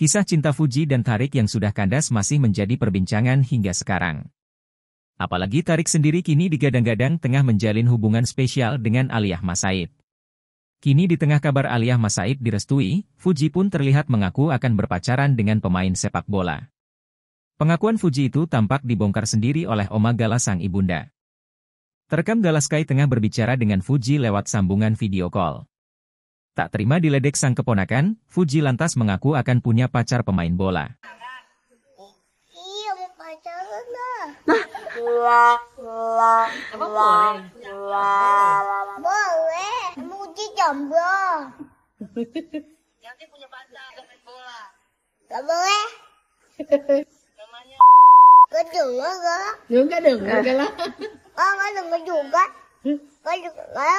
Kisah cinta Fuji dan Tarik yang sudah kandas masih menjadi perbincangan hingga sekarang. Apalagi Tarik sendiri kini digadang-gadang tengah menjalin hubungan spesial dengan Aliyah Masaid. Kini di tengah kabar Aliyah Masaid direstui, Fuji pun terlihat mengaku akan berpacaran dengan pemain sepak bola. Pengakuan Fuji itu tampak dibongkar sendiri oleh Oma Gala sang ibunda. Terekam Galaskai tengah berbicara dengan Fuji lewat sambungan video call. Tak terima diledek sang keponakan, Fuji lantas mengaku akan punya pacar pemain bola. Iya, mau pacaran lah. Emang boleh? Boleh. Emang Uji jomblo. Nanti punya pacar pemain bola. Gak boleh. Namanya... Gak denger gak? Gak denger ah, gak lah. Gak denger juga. Gak denger